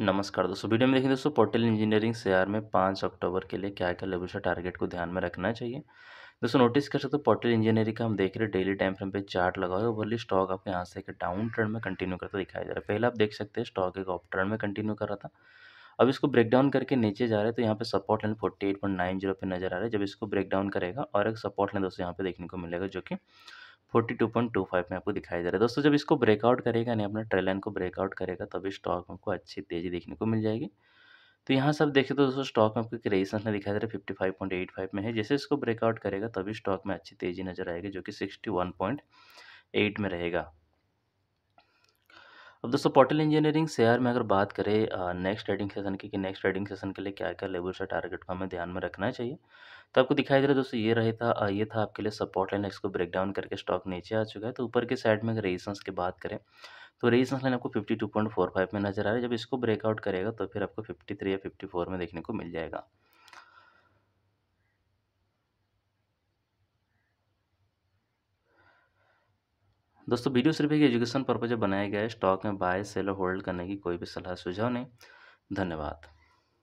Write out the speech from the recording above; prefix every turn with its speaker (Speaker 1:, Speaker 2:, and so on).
Speaker 1: नमस्कार दोस्तों वीडियो में देखें दोस्तों पोर्टल इंजीनियरिंग शेयर में पाँच अक्टूबर के लिए क्या क्या लेवल टारगेट को ध्यान में रखना चाहिए दोस्तों नोटिस कर सकते हो पोर्टल इंजीनियरिंग का हम देख रहे हैं डेली टाइम फ्रेम पे चार्ट लगा हुआ है ओवरली स्टॉक आपके यहाँ से एक डाउन ट्रेंड में कंटिन्यू करता दिखाया जा रहा है पहले आप देख सकते हैं स्टॉक एक ऑफ ट्रेंड में कंटिन्यू कर रहा था अब इसको ब्रेक डाउन करके नीचे जा रहे हैं तो यहाँ पे support line forty eight point nine zero पे नजर आ रहा है जब इसको ब्रेक डाउन करेगा और एक सपोर्ट लाइन दोस्तों यहाँ पे देखने को मिलेगा जो कि forty two point two five में आपको दिखाई दे रहा है दोस्तों जब इसको ब्रेकआउट करेगा नहीं अपना लाइन को ब्रेकआउट करेगा तभी स्टॉक में आपको अच्छी तेज़ी देखने को मिल जाएगी तो यहाँ सब देखिए देखें तो दोस्तों स्टॉक में आपको एक रेजिस्टेंस में दिखाई दे रहा है fifty five point eight five में है जैसे इसको ब्रेकआउट करेगा तभी स्टॉक में अच्छी तेज़ी नजर आएगी जो कि सिक्सटी वन पॉइंट एट में रहेगा अब दोस्तों पोर्टल इंजीनियरिंग शेयर में अगर बात करें नेक्स्ट ट्रेडिंग सेशन की कि नेक्स्ट ट्रेडिंग सेशन के लिए क्या क्या लेवल से टारगेट को हमें ध्यान में रखना चाहिए तो आपको दिखाई दे रहा है दोस्तों ये रहे था ये था आपके लिए सपोर्ट लाइन इसको ब्रेक डाउन करके स्टॉक नीचे आ चुका है तो ऊपर के साइड में अगर रेजिस्टेंस की बात करें तो रेजिस्टेंस लाइन आपको फाइव में नजर आ रहा है जब इसको ब्रेकआउट करेगा तो फिर आपको थ्री या फोर में देखने को मिल जाएगा दोस्तों वीडियो सिर्फ एक एजुकेशन पर्पज बनाया गया है स्टॉक में बाय सेल और होल्ड करने की कोई भी सलाह सुझाव नहीं धन्यवाद